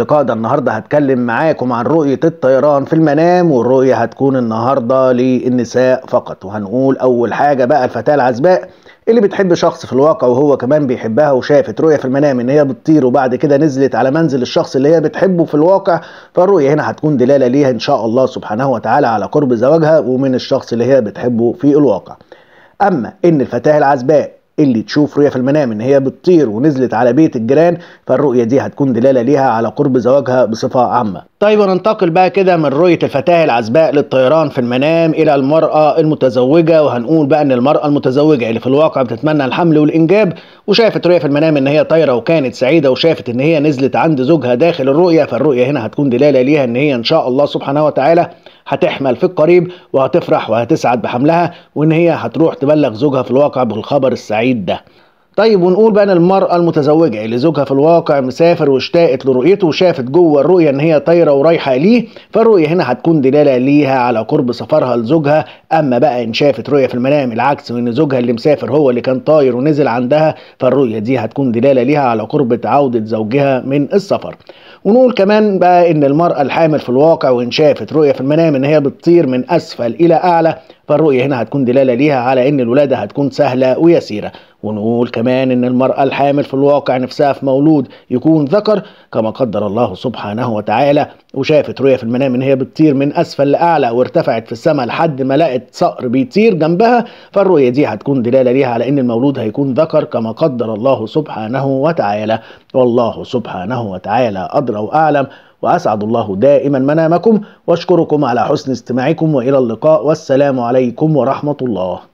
اللقاء ده النهارده هتكلم معاكم عن رؤيه الطيران في المنام والرؤيه هتكون النهارده للنساء فقط وهنقول اول حاجه بقى الفتاه العزباء اللي بتحب شخص في الواقع وهو كمان بيحبها وشافت رؤيه في المنام ان هي بتطير وبعد كده نزلت على منزل الشخص اللي هي بتحبه في الواقع فالرؤيه هنا هتكون دلاله ليها ان شاء الله سبحانه وتعالى على قرب زواجها ومن الشخص اللي هي بتحبه في الواقع اما ان الفتاه العزباء اللي تشوف رؤية في المنام ان هي بتطير ونزلت على بيت الجيران فالرؤية دي هتكون دلالة ليها على قرب زواجها بصفة عامة طيب وننتقل بقى كده من رؤية الفتاة العزباء للطيران في المنام الى المرأة المتزوجة وهنقول بقى ان المرأة المتزوجة اللي في الواقع بتتمنى الحمل والانجاب وشافت رؤية في المنام ان هي طايرة وكانت سعيدة وشافت ان هي نزلت عند زوجها داخل الرؤية فالرؤية هنا هتكون دلالة ليها ان هي ان شاء الله سبحانه وتعالى هتحمل في القريب وهتفرح وهتسعد بحملها وان هي هتروح تبلغ زوجها في الواقع بالخبر السعيد ده طيب ونقول بقى ان المرأة المتزوجة اللي زوجها في الواقع مسافر واشتاقت لرؤيته وشافت جوه الرؤية ان هي طايرة ورايحة ليه فالرؤية هنا هتكون دلالة ليها على قرب سفرها لزوجها اما بقى ان شافت رؤيه في المنام العكس وان زوجها اللي مسافر هو اللي كان طاير ونزل عندها فالرؤيه دي هتكون دلاله ليها على قربة عوده زوجها من السفر ونقول كمان بقى ان المراه الحامل في الواقع وان شافت رؤيه في المنام ان هي بتطير من اسفل الى اعلى فالرؤية هنا هتكون دلالة ليها على إن الولادة هتكون سهلة ويسيرة ونقول كمان إن المرأة الحامل في الواقع نفسها في مولود يكون ذكر كما قدر الله سبحانه وتعالى وشافت رؤية في المنام إن هي بتطير من أسفل لأعلى وارتفعت في السماء لحد ما لقت صقر بيطير جنبها فالرؤية دي هتكون دلالة ليها على ان المولود هيكون ذكر كما قدر الله سبحانه وتعالى والله سبحانه وتعالى أدرى وأعلم وأسعد الله دائما منامكم واشكركم على حسن استماعكم وإلى اللقاء والسلام عليكم ورحمة الله